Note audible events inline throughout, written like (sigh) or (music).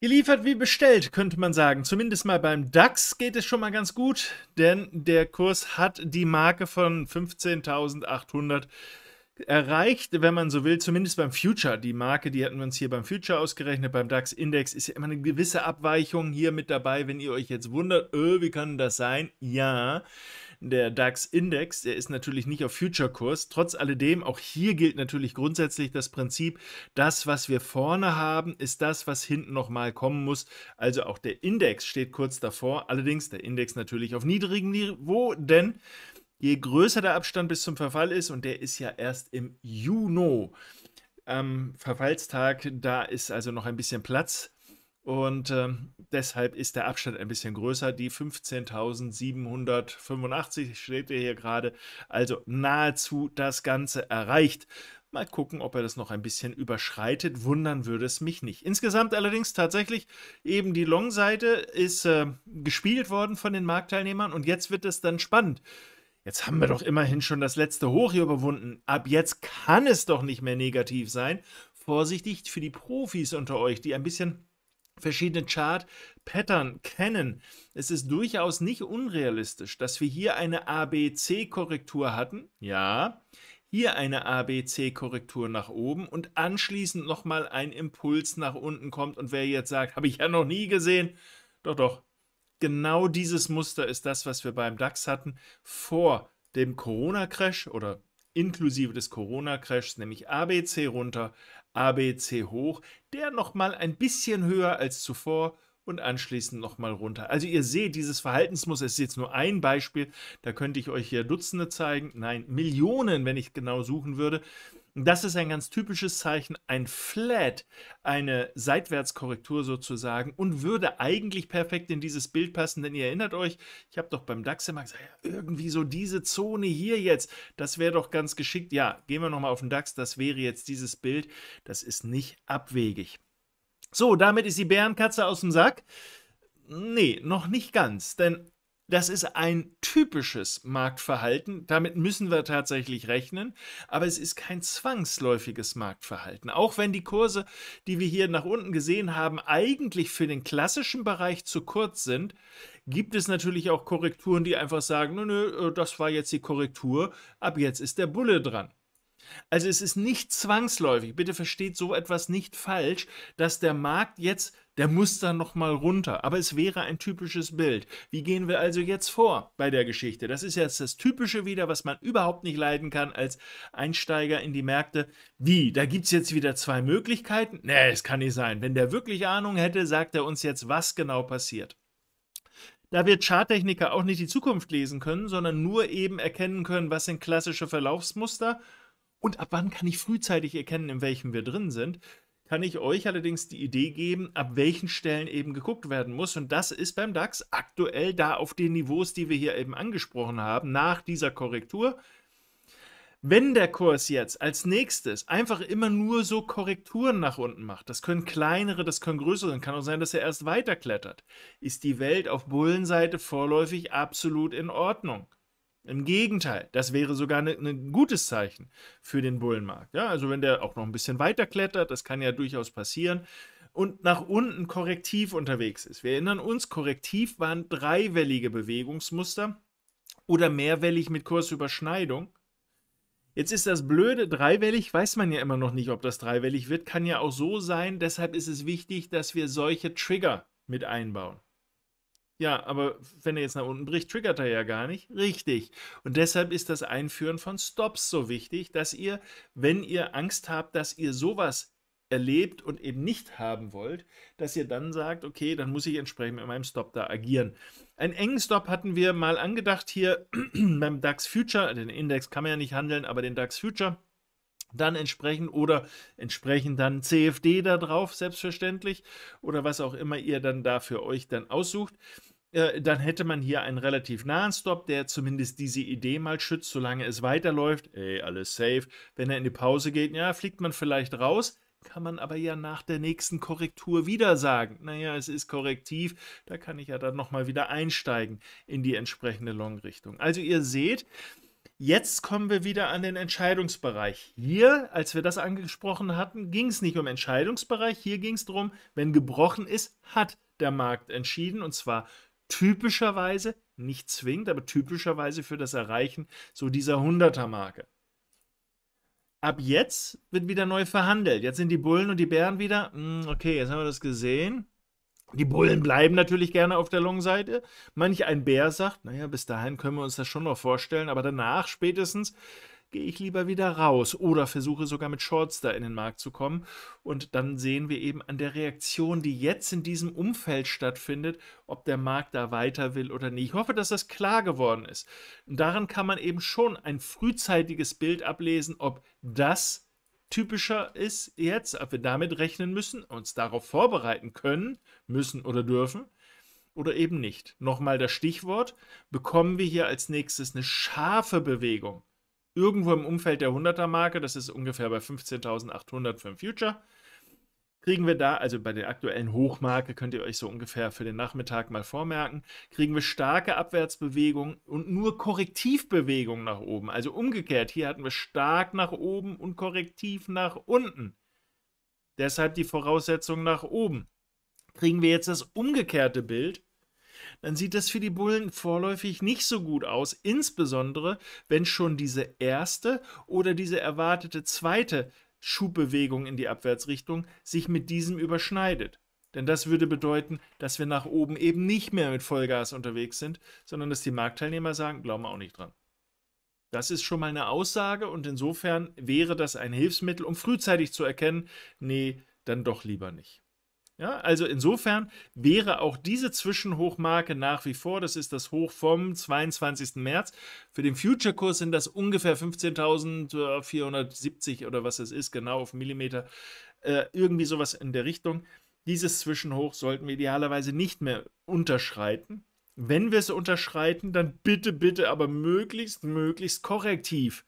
Geliefert wie bestellt, könnte man sagen. Zumindest mal beim DAX geht es schon mal ganz gut, denn der Kurs hat die Marke von 15.800 erreicht, wenn man so will, zumindest beim Future. Die Marke, die hatten wir uns hier beim Future ausgerechnet. Beim DAX-Index ist ja immer eine gewisse Abweichung hier mit dabei. Wenn ihr euch jetzt wundert, öh, wie kann das sein? Ja, der DAX Index, der ist natürlich nicht auf Future-Kurs. Trotz alledem, auch hier gilt natürlich grundsätzlich das Prinzip, das, was wir vorne haben, ist das, was hinten nochmal kommen muss. Also auch der Index steht kurz davor. Allerdings der Index natürlich auf niedrigem Niveau, denn je größer der Abstand bis zum Verfall ist, und der ist ja erst im Juni am ähm, Verfallstag, da ist also noch ein bisschen Platz und ähm, deshalb ist der Abstand ein bisschen größer. Die 15.785 steht hier gerade, also nahezu das Ganze erreicht. Mal gucken, ob er das noch ein bisschen überschreitet. Wundern würde es mich nicht. Insgesamt allerdings tatsächlich eben die Long-Seite ist äh, gespielt worden von den Marktteilnehmern und jetzt wird es dann spannend. Jetzt haben wir doch immerhin schon das letzte Hoch hier überwunden. Ab jetzt kann es doch nicht mehr negativ sein. Vorsichtig für die Profis unter euch, die ein bisschen verschiedene Chart-Pattern kennen. Es ist durchaus nicht unrealistisch, dass wir hier eine ABC-Korrektur hatten. Ja, hier eine ABC-Korrektur nach oben und anschließend nochmal ein Impuls nach unten kommt. Und wer jetzt sagt, habe ich ja noch nie gesehen, doch, doch, genau dieses Muster ist das, was wir beim DAX hatten vor dem Corona-Crash oder inklusive des Corona-Crashs, nämlich ABC runter, ABC hoch, der nochmal ein bisschen höher als zuvor und anschließend nochmal runter. Also ihr seht, dieses Verhaltensmuster ist jetzt nur ein Beispiel. Da könnte ich euch hier Dutzende zeigen. Nein, Millionen, wenn ich genau suchen würde. Das ist ein ganz typisches Zeichen, ein Flat, eine Seitwärtskorrektur sozusagen und würde eigentlich perfekt in dieses Bild passen, denn ihr erinnert euch, ich habe doch beim DAX immer gesagt, irgendwie so diese Zone hier jetzt, das wäre doch ganz geschickt. Ja, gehen wir nochmal auf den DAX, das wäre jetzt dieses Bild, das ist nicht abwegig. So, damit ist die Bärenkatze aus dem Sack. Nee, noch nicht ganz, denn das ist ein typisches Marktverhalten. Damit müssen wir tatsächlich rechnen. Aber es ist kein zwangsläufiges Marktverhalten. Auch wenn die Kurse, die wir hier nach unten gesehen haben, eigentlich für den klassischen Bereich zu kurz sind, gibt es natürlich auch Korrekturen, die einfach sagen, nö, nö, äh, das war jetzt die Korrektur, ab jetzt ist der Bulle dran. Also es ist nicht zwangsläufig, bitte versteht so etwas nicht falsch, dass der Markt jetzt, der muss da nochmal runter. Aber es wäre ein typisches Bild. Wie gehen wir also jetzt vor bei der Geschichte? Das ist jetzt das Typische wieder, was man überhaupt nicht leiden kann als Einsteiger in die Märkte. Wie? Da gibt es jetzt wieder zwei Möglichkeiten? Nee, es kann nicht sein. Wenn der wirklich Ahnung hätte, sagt er uns jetzt, was genau passiert. Da wir Charttechniker auch nicht die Zukunft lesen können, sondern nur eben erkennen können, was sind klassische Verlaufsmuster und ab wann kann ich frühzeitig erkennen, in welchem wir drin sind? Kann ich euch allerdings die Idee geben, ab welchen Stellen eben geguckt werden muss. Und das ist beim DAX aktuell da auf den Niveaus, die wir hier eben angesprochen haben, nach dieser Korrektur. Wenn der Kurs jetzt als nächstes einfach immer nur so Korrekturen nach unten macht, das können kleinere, das können größere, kann auch sein, dass er erst weiter klettert, ist die Welt auf Bullenseite vorläufig absolut in Ordnung. Im Gegenteil, das wäre sogar ein ne, ne gutes Zeichen für den Bullenmarkt. Ja, also wenn der auch noch ein bisschen weiter klettert, das kann ja durchaus passieren, und nach unten korrektiv unterwegs ist. Wir erinnern uns, korrektiv waren dreiwellige Bewegungsmuster oder mehrwellig mit Kursüberschneidung. Jetzt ist das Blöde, dreiwellig weiß man ja immer noch nicht, ob das dreiwellig wird, kann ja auch so sein. Deshalb ist es wichtig, dass wir solche Trigger mit einbauen. Ja, aber wenn er jetzt nach unten bricht, triggert er ja gar nicht. Richtig. Und deshalb ist das Einführen von Stops so wichtig, dass ihr, wenn ihr Angst habt, dass ihr sowas erlebt und eben nicht haben wollt, dass ihr dann sagt, okay, dann muss ich entsprechend mit meinem Stop da agieren. Einen engen Stop hatten wir mal angedacht hier (clears throat) beim DAX Future. Den Index kann man ja nicht handeln, aber den DAX Future dann entsprechend oder entsprechend dann CFD da drauf, selbstverständlich, oder was auch immer ihr dann da für euch dann aussucht. Äh, dann hätte man hier einen relativ nahen Stop, der zumindest diese Idee mal schützt, solange es weiterläuft. Ey, alles safe. Wenn er in die Pause geht, ja, fliegt man vielleicht raus kann man aber ja nach der nächsten Korrektur wieder sagen. Naja, es ist korrektiv, da kann ich ja dann nochmal wieder einsteigen in die entsprechende Long-Richtung. Also ihr seht, jetzt kommen wir wieder an den Entscheidungsbereich. Hier, als wir das angesprochen hatten, ging es nicht um Entscheidungsbereich, hier ging es darum, wenn gebrochen ist, hat der Markt entschieden und zwar typischerweise, nicht zwingend, aber typischerweise für das Erreichen so dieser 100er-Marke. Ab jetzt wird wieder neu verhandelt. Jetzt sind die Bullen und die Bären wieder, hm, okay, jetzt haben wir das gesehen. Die Bullen bleiben natürlich gerne auf der Long-Seite. Manch ein Bär sagt, naja, bis dahin können wir uns das schon noch vorstellen, aber danach spätestens gehe ich lieber wieder raus oder versuche sogar mit Shorts da in den Markt zu kommen. Und dann sehen wir eben an der Reaktion, die jetzt in diesem Umfeld stattfindet, ob der Markt da weiter will oder nicht. Ich hoffe, dass das klar geworden ist. Und daran kann man eben schon ein frühzeitiges Bild ablesen, ob das typischer ist jetzt, ob wir damit rechnen müssen, uns darauf vorbereiten können, müssen oder dürfen oder eben nicht. Nochmal das Stichwort, bekommen wir hier als nächstes eine scharfe Bewegung irgendwo im Umfeld der 100er-Marke, das ist ungefähr bei 15.800 für den Future, kriegen wir da, also bei der aktuellen Hochmarke könnt ihr euch so ungefähr für den Nachmittag mal vormerken, kriegen wir starke Abwärtsbewegungen und nur Korrektivbewegungen nach oben. Also umgekehrt, hier hatten wir stark nach oben und korrektiv nach unten. Deshalb die Voraussetzung nach oben. Kriegen wir jetzt das umgekehrte Bild, dann sieht das für die Bullen vorläufig nicht so gut aus, insbesondere wenn schon diese erste oder diese erwartete zweite Schubbewegung in die Abwärtsrichtung sich mit diesem überschneidet. Denn das würde bedeuten, dass wir nach oben eben nicht mehr mit Vollgas unterwegs sind, sondern dass die Marktteilnehmer sagen, glauben wir auch nicht dran. Das ist schon mal eine Aussage und insofern wäre das ein Hilfsmittel, um frühzeitig zu erkennen, nee, dann doch lieber nicht. Ja, also insofern wäre auch diese Zwischenhochmarke nach wie vor, das ist das Hoch vom 22. März. Für den Future-Kurs sind das ungefähr 15.470 oder was es ist, genau auf Millimeter. Äh, irgendwie sowas in der Richtung. Dieses Zwischenhoch sollten wir idealerweise nicht mehr unterschreiten. Wenn wir es unterschreiten, dann bitte, bitte, aber möglichst, möglichst korrektiv.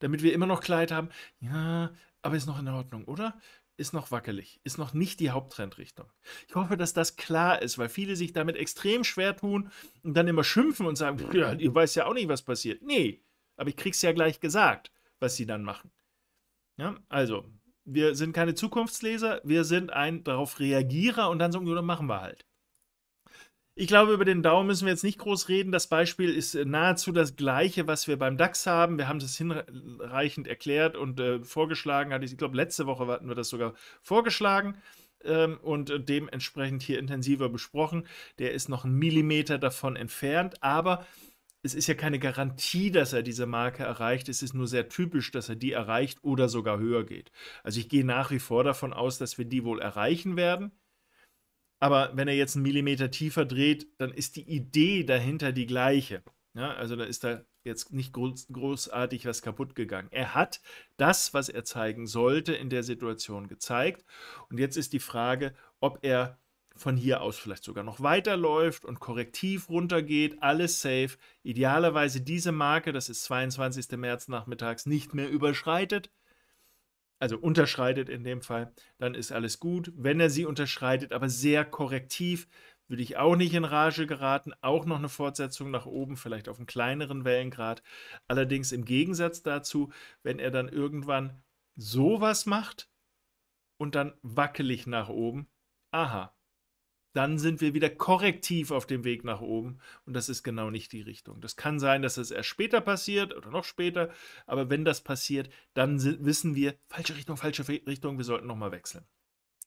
Damit wir immer noch Kleid haben. Ja, aber ist noch in Ordnung, oder? ist noch wackelig, ist noch nicht die Haupttrendrichtung. Ich hoffe, dass das klar ist, weil viele sich damit extrem schwer tun und dann immer schimpfen und sagen, ja, ihr weiß ja auch nicht, was passiert. Nee, aber ich krieg's ja gleich gesagt, was sie dann machen. Ja, also, wir sind keine Zukunftsleser, wir sind ein darauf Reagierer und dann sagen, so, dann machen wir halt. Ich glaube, über den Daumen müssen wir jetzt nicht groß reden. Das Beispiel ist äh, nahezu das gleiche, was wir beim DAX haben. Wir haben das hinreichend erklärt und äh, vorgeschlagen. Ich glaube, letzte Woche hatten wir das sogar vorgeschlagen ähm, und äh, dementsprechend hier intensiver besprochen. Der ist noch einen Millimeter davon entfernt, aber es ist ja keine Garantie, dass er diese Marke erreicht. Es ist nur sehr typisch, dass er die erreicht oder sogar höher geht. Also ich gehe nach wie vor davon aus, dass wir die wohl erreichen werden. Aber wenn er jetzt einen Millimeter tiefer dreht, dann ist die Idee dahinter die gleiche. Ja, also da ist da jetzt nicht groß, großartig was kaputt gegangen. Er hat das, was er zeigen sollte, in der Situation gezeigt. Und jetzt ist die Frage, ob er von hier aus vielleicht sogar noch weiterläuft und korrektiv runtergeht, alles safe. Idealerweise diese Marke, das ist 22. März nachmittags, nicht mehr überschreitet also unterschreitet in dem Fall, dann ist alles gut. Wenn er sie unterschreitet, aber sehr korrektiv, würde ich auch nicht in Rage geraten. Auch noch eine Fortsetzung nach oben, vielleicht auf einen kleineren Wellengrad. Allerdings im Gegensatz dazu, wenn er dann irgendwann sowas macht und dann wackelig nach oben. Aha, dann sind wir wieder korrektiv auf dem Weg nach oben und das ist genau nicht die Richtung. Das kann sein, dass es erst später passiert oder noch später, aber wenn das passiert, dann wissen wir, falsche Richtung, falsche Richtung, wir sollten nochmal wechseln.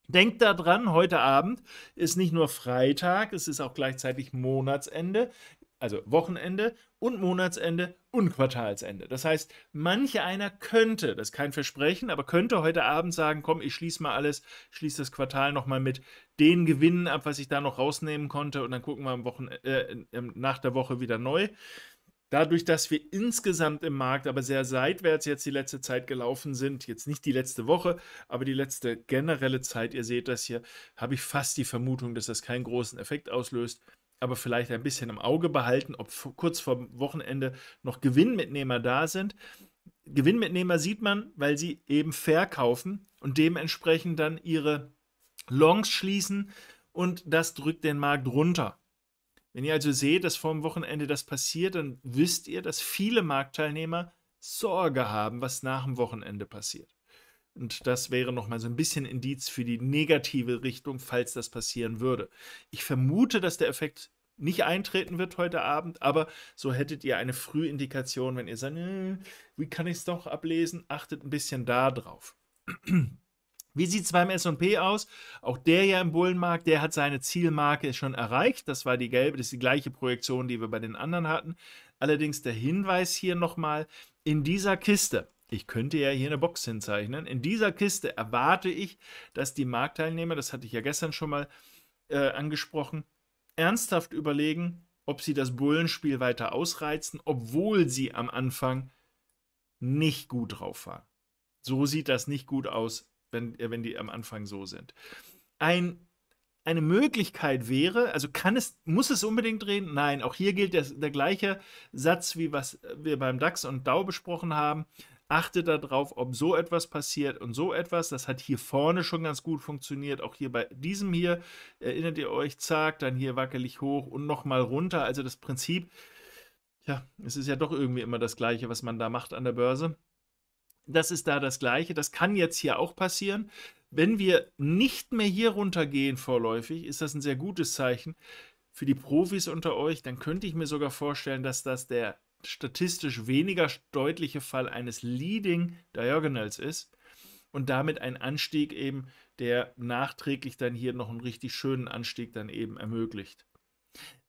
Denkt daran, heute Abend ist nicht nur Freitag, es ist auch gleichzeitig Monatsende also Wochenende und Monatsende und Quartalsende. Das heißt, manche einer könnte, das ist kein Versprechen, aber könnte heute Abend sagen, komm, ich schließe mal alles, schließe das Quartal nochmal mit den Gewinnen ab, was ich da noch rausnehmen konnte und dann gucken wir am Wochen äh, nach der Woche wieder neu. Dadurch, dass wir insgesamt im Markt aber sehr seitwärts jetzt die letzte Zeit gelaufen sind, jetzt nicht die letzte Woche, aber die letzte generelle Zeit, ihr seht das hier, habe ich fast die Vermutung, dass das keinen großen Effekt auslöst aber vielleicht ein bisschen im Auge behalten, ob kurz vor Wochenende noch Gewinnmitnehmer da sind. Gewinnmitnehmer sieht man, weil sie eben verkaufen und dementsprechend dann ihre Longs schließen und das drückt den Markt runter. Wenn ihr also seht, dass vor dem Wochenende das passiert, dann wisst ihr, dass viele Marktteilnehmer Sorge haben, was nach dem Wochenende passiert. Und das wäre nochmal so ein bisschen Indiz für die negative Richtung, falls das passieren würde. Ich vermute, dass der Effekt nicht eintreten wird heute Abend, aber so hättet ihr eine Frühindikation, wenn ihr sagt, wie kann ich es doch ablesen? Achtet ein bisschen da drauf. Wie sieht es beim SP aus? Auch der ja im Bullenmarkt, der hat seine Zielmarke schon erreicht. Das war die gelbe, das ist die gleiche Projektion, die wir bei den anderen hatten. Allerdings der Hinweis hier nochmal: in dieser Kiste ich könnte ja hier eine Box hinzeichnen. In dieser Kiste erwarte ich, dass die Marktteilnehmer, das hatte ich ja gestern schon mal äh, angesprochen, ernsthaft überlegen, ob sie das Bullenspiel weiter ausreizen, obwohl sie am Anfang nicht gut drauf waren. So sieht das nicht gut aus, wenn, äh, wenn die am Anfang so sind. Ein, eine Möglichkeit wäre, also kann es, muss es unbedingt drehen? Nein, auch hier gilt der, der gleiche Satz, wie was wir beim DAX und DAO besprochen haben achte darauf, ob so etwas passiert und so etwas. Das hat hier vorne schon ganz gut funktioniert. Auch hier bei diesem hier, erinnert ihr euch, zack, dann hier wackelig hoch und nochmal runter. Also das Prinzip, ja, es ist ja doch irgendwie immer das Gleiche, was man da macht an der Börse. Das ist da das Gleiche. Das kann jetzt hier auch passieren. Wenn wir nicht mehr hier runtergehen vorläufig, ist das ein sehr gutes Zeichen. Für die Profis unter euch, dann könnte ich mir sogar vorstellen, dass das der statistisch weniger deutliche Fall eines Leading Diagonals ist und damit ein Anstieg eben, der nachträglich dann hier noch einen richtig schönen Anstieg dann eben ermöglicht.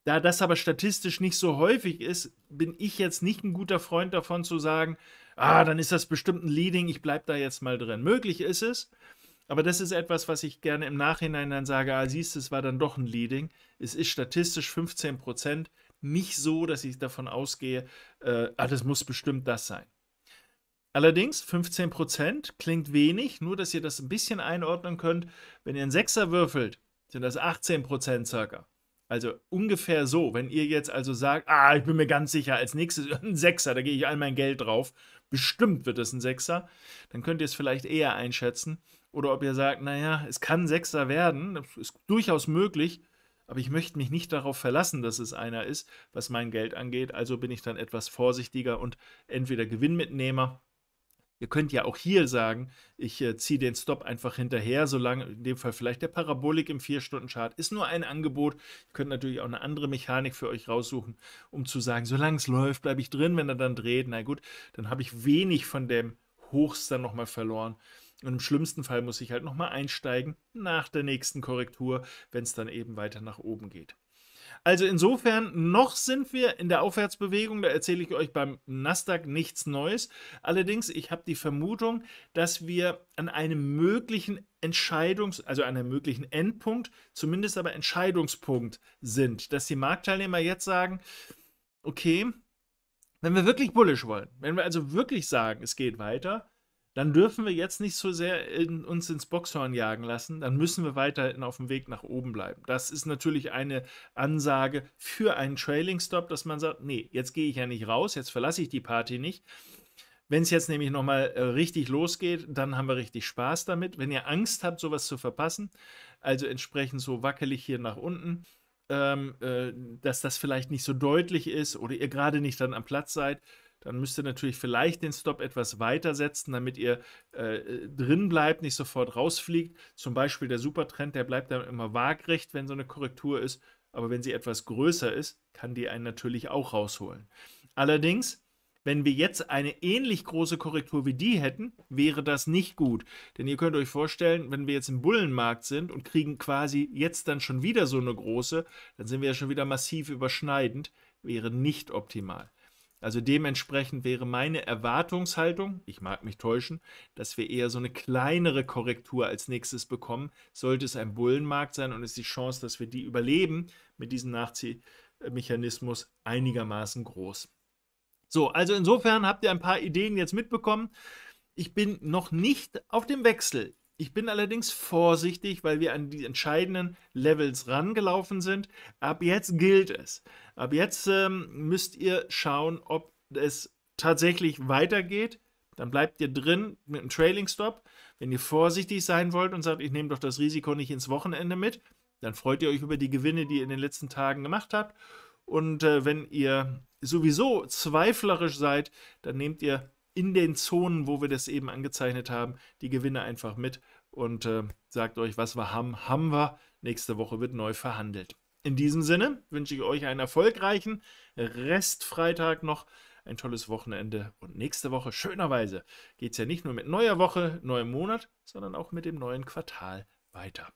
Da das aber statistisch nicht so häufig ist, bin ich jetzt nicht ein guter Freund davon zu sagen, ah, dann ist das bestimmt ein Leading, ich bleibe da jetzt mal drin. Möglich ist es, aber das ist etwas, was ich gerne im Nachhinein dann sage, ah, siehst du, es war dann doch ein Leading. Es ist statistisch 15 Prozent, nicht so, dass ich davon ausgehe, äh, ah, das muss bestimmt das sein. Allerdings 15% klingt wenig, nur dass ihr das ein bisschen einordnen könnt. Wenn ihr einen Sechser würfelt, sind das 18% circa. Also ungefähr so. Wenn ihr jetzt also sagt, ah, ich bin mir ganz sicher, als nächstes (laughs) ein Sechser, da gehe ich all mein Geld drauf. Bestimmt wird es ein Sechser. Dann könnt ihr es vielleicht eher einschätzen. Oder ob ihr sagt, naja, es kann Sechser werden, das ist durchaus möglich, aber ich möchte mich nicht darauf verlassen, dass es einer ist, was mein Geld angeht. Also bin ich dann etwas vorsichtiger und entweder Gewinnmitnehmer. Ihr könnt ja auch hier sagen, ich äh, ziehe den Stop einfach hinterher, solange in dem Fall vielleicht der Parabolik im 4-Stunden-Chart ist nur ein Angebot. Ihr könnt natürlich auch eine andere Mechanik für euch raussuchen, um zu sagen, solange es läuft, bleibe ich drin, wenn er dann dreht. Na gut, dann habe ich wenig von dem Hochs dann nochmal verloren. Und im schlimmsten Fall muss ich halt nochmal einsteigen nach der nächsten Korrektur, wenn es dann eben weiter nach oben geht. Also insofern, noch sind wir in der Aufwärtsbewegung, da erzähle ich euch beim Nasdaq nichts Neues. Allerdings, ich habe die Vermutung, dass wir an einem möglichen Entscheidungs-, also an einem möglichen Endpunkt, zumindest aber Entscheidungspunkt sind, dass die Marktteilnehmer jetzt sagen, okay, wenn wir wirklich bullisch wollen, wenn wir also wirklich sagen, es geht weiter, dann dürfen wir jetzt nicht so sehr in, uns ins Boxhorn jagen lassen, dann müssen wir weiterhin auf dem Weg nach oben bleiben. Das ist natürlich eine Ansage für einen Trailing Stop, dass man sagt, nee, jetzt gehe ich ja nicht raus, jetzt verlasse ich die Party nicht. Wenn es jetzt nämlich nochmal äh, richtig losgeht, dann haben wir richtig Spaß damit. Wenn ihr Angst habt, sowas zu verpassen, also entsprechend so wackelig hier nach unten, ähm, äh, dass das vielleicht nicht so deutlich ist oder ihr gerade nicht dann am Platz seid, dann müsst ihr natürlich vielleicht den Stop etwas weiter setzen, damit ihr äh, drin bleibt, nicht sofort rausfliegt. Zum Beispiel der Supertrend, der bleibt dann immer waagrecht, wenn so eine Korrektur ist. Aber wenn sie etwas größer ist, kann die einen natürlich auch rausholen. Allerdings, wenn wir jetzt eine ähnlich große Korrektur wie die hätten, wäre das nicht gut. Denn ihr könnt euch vorstellen, wenn wir jetzt im Bullenmarkt sind und kriegen quasi jetzt dann schon wieder so eine große, dann sind wir ja schon wieder massiv überschneidend, wäre nicht optimal. Also dementsprechend wäre meine Erwartungshaltung, ich mag mich täuschen, dass wir eher so eine kleinere Korrektur als nächstes bekommen. Sollte es ein Bullenmarkt sein und ist die Chance, dass wir die überleben mit diesem Nachziehmechanismus einigermaßen groß. So, also insofern habt ihr ein paar Ideen jetzt mitbekommen. Ich bin noch nicht auf dem Wechsel. Ich bin allerdings vorsichtig, weil wir an die entscheidenden Levels rangelaufen sind. Ab jetzt gilt es. Ab jetzt ähm, müsst ihr schauen, ob es tatsächlich weitergeht. Dann bleibt ihr drin mit einem Trailing Stop. Wenn ihr vorsichtig sein wollt und sagt, ich nehme doch das Risiko nicht ins Wochenende mit, dann freut ihr euch über die Gewinne, die ihr in den letzten Tagen gemacht habt. Und äh, wenn ihr sowieso zweiflerisch seid, dann nehmt ihr in den Zonen, wo wir das eben angezeichnet haben, die Gewinne einfach mit und äh, sagt euch, was wir haben, haben wir. Nächste Woche wird neu verhandelt. In diesem Sinne wünsche ich euch einen erfolgreichen Restfreitag noch, ein tolles Wochenende und nächste Woche schönerweise geht es ja nicht nur mit neuer Woche, neuem Monat, sondern auch mit dem neuen Quartal weiter.